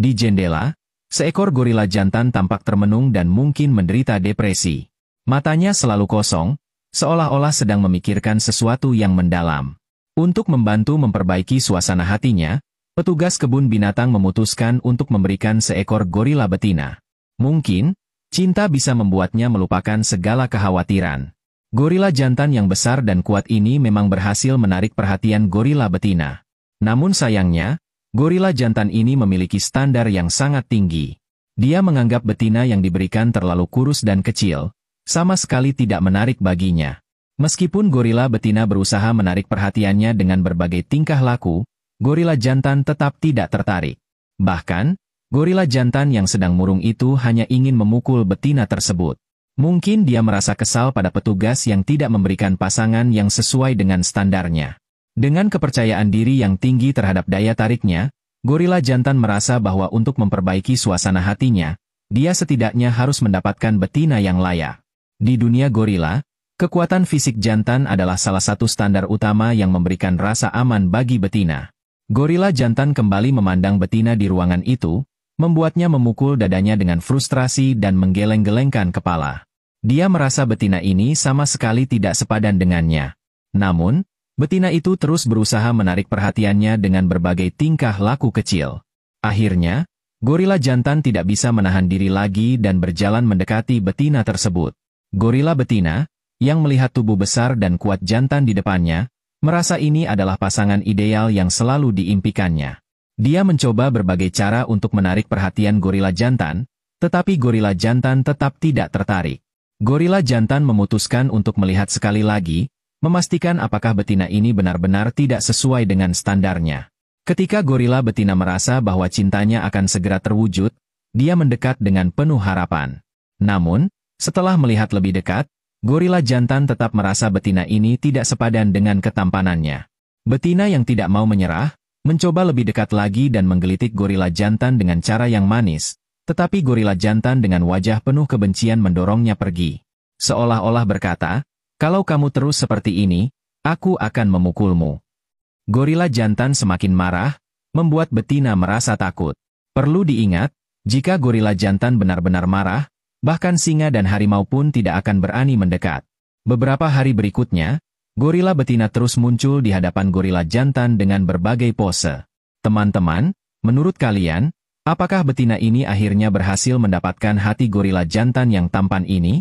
Di jendela, seekor gorila jantan tampak termenung dan mungkin menderita depresi. Matanya selalu kosong, seolah-olah sedang memikirkan sesuatu yang mendalam. Untuk membantu memperbaiki suasana hatinya, petugas kebun binatang memutuskan untuk memberikan seekor gorila betina. Mungkin, cinta bisa membuatnya melupakan segala kekhawatiran. Gorila jantan yang besar dan kuat ini memang berhasil menarik perhatian gorila betina. Namun sayangnya, gorila jantan ini memiliki standar yang sangat tinggi. Dia menganggap betina yang diberikan terlalu kurus dan kecil, sama sekali tidak menarik baginya. Meskipun gorila betina berusaha menarik perhatiannya dengan berbagai tingkah laku, gorila jantan tetap tidak tertarik. Bahkan, gorila jantan yang sedang murung itu hanya ingin memukul betina tersebut. Mungkin dia merasa kesal pada petugas yang tidak memberikan pasangan yang sesuai dengan standarnya. Dengan kepercayaan diri yang tinggi terhadap daya tariknya, gorila jantan merasa bahwa untuk memperbaiki suasana hatinya, dia setidaknya harus mendapatkan betina yang layak. Di dunia gorila, kekuatan fisik jantan adalah salah satu standar utama yang memberikan rasa aman bagi betina. Gorila jantan kembali memandang betina di ruangan itu, membuatnya memukul dadanya dengan frustrasi dan menggeleng-gelengkan kepala. Dia merasa betina ini sama sekali tidak sepadan dengannya. Namun, Betina itu terus berusaha menarik perhatiannya dengan berbagai tingkah laku kecil. Akhirnya, gorila jantan tidak bisa menahan diri lagi dan berjalan mendekati betina tersebut. Gorila betina, yang melihat tubuh besar dan kuat jantan di depannya, merasa ini adalah pasangan ideal yang selalu diimpikannya. Dia mencoba berbagai cara untuk menarik perhatian gorila jantan, tetapi gorila jantan tetap tidak tertarik. Gorila jantan memutuskan untuk melihat sekali lagi, memastikan apakah betina ini benar-benar tidak sesuai dengan standarnya. Ketika gorila betina merasa bahwa cintanya akan segera terwujud, dia mendekat dengan penuh harapan. Namun, setelah melihat lebih dekat, gorila jantan tetap merasa betina ini tidak sepadan dengan ketampanannya. Betina yang tidak mau menyerah, mencoba lebih dekat lagi dan menggelitik gorila jantan dengan cara yang manis, tetapi gorila jantan dengan wajah penuh kebencian mendorongnya pergi. Seolah-olah berkata, kalau kamu terus seperti ini, aku akan memukulmu. Gorila jantan semakin marah, membuat betina merasa takut. Perlu diingat, jika gorila jantan benar-benar marah, bahkan singa dan harimau pun tidak akan berani mendekat. Beberapa hari berikutnya, gorila betina terus muncul di hadapan gorila jantan dengan berbagai pose. Teman-teman, menurut kalian, apakah betina ini akhirnya berhasil mendapatkan hati gorila jantan yang tampan ini?